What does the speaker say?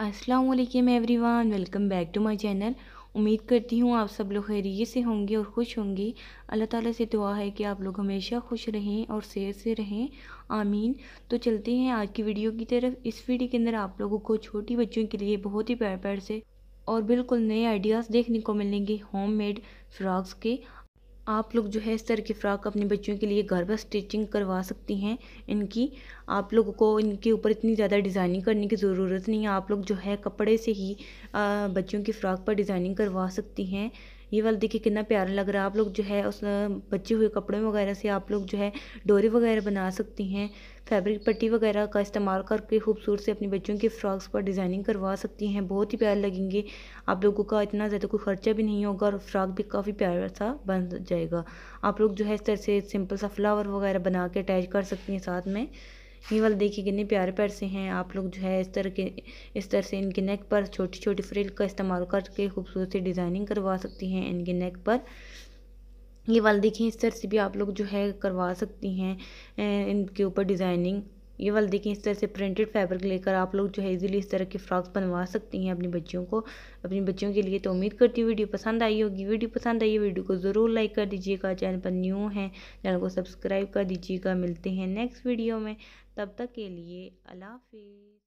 अस्सलाम वालेकुम everyone welcome back to my channel उम्मीद करती हूँ आप सब लोग खैरियत से होंगे और खुश होंगे अल्लाह ताला से दुआ है कि आप लोग हमेशा खुश रहें और सेहत से रहें आमीन तो चलते हैं आज की वीडियो की तरफ इस वीडियो के अंदर आप लोगों को छोटी बच्चों के लिए बहुत ही प्यार प्यार से और बिल्कुल नए आइडियाज़ देखने को मिलेंगे होम मेड फ्रॉक्स के आप लोग जो है इस तरह की फ़्राक अपने बच्चों के लिए घर पर स्टिचिंग करवा सकती हैं इनकी आप लोगों को इनके ऊपर इतनी ज़्यादा डिज़ाइनिंग करने की ज़रूरत नहीं है आप लोग जो है कपड़े से ही बच्चों की फ़्राक पर डिज़ाइनिंग करवा सकती हैं ये वाला देखिए कितना प्यारा लग रहा है आप लोग जो है उस बचे हुए कपड़े वगैरह से आप लोग जो है डोरी वगैरह बना सकती हैं फैब्रिक पट्टी वगैरह का इस्तेमाल करके खूबसूरत से अपने बच्चों के फ्रॉक्स पर डिज़ाइनिंग करवा सकती हैं बहुत ही प्यारे लगेंगे आप लोगों का इतना ज़्यादा कोई ख़र्चा भी नहीं होगा और फ्रॉक भी काफ़ी प्यारा सा बन जाएगा आप लोग जो है इस तरह से सिंपल सा फ्लावर वगैरह बना के अटैच कर सकती हैं साथ में ये वाले देखिए कितने प्यारे पैर से हैं आप लोग जो है इस तरह के इस तरह से इनके नेक पर छोटी छोटी फ्रिल का इस्तेमाल करके खूबसूरत सी डिज़ाइनिंग करवा सकती हैं इनके नेक पर ये वाले देखिए इस तरह से भी आप लोग जो है करवा सकती हैं इनके ऊपर डिज़ाइनिंग ये वाला देखें इस तरह से प्रिंटेड फैब्रिक लेकर आप लोग जो है इजीली इस तरह की फ्रॉक्स बनवा सकती हैं अपनी बच्चियों को अपनी बच्चियों के लिए तो उम्मीद करती हूँ वीडियो पसंद आई होगी वीडियो पसंद आई है वीडियो को ज़रूर लाइक कर दीजिएगा चैनल पर न्यू है चैनल को सब्सक्राइब कर दीजिएगा मिलते हैं नेक्स्ट वीडियो में तब तक के लिए अला हाफिज़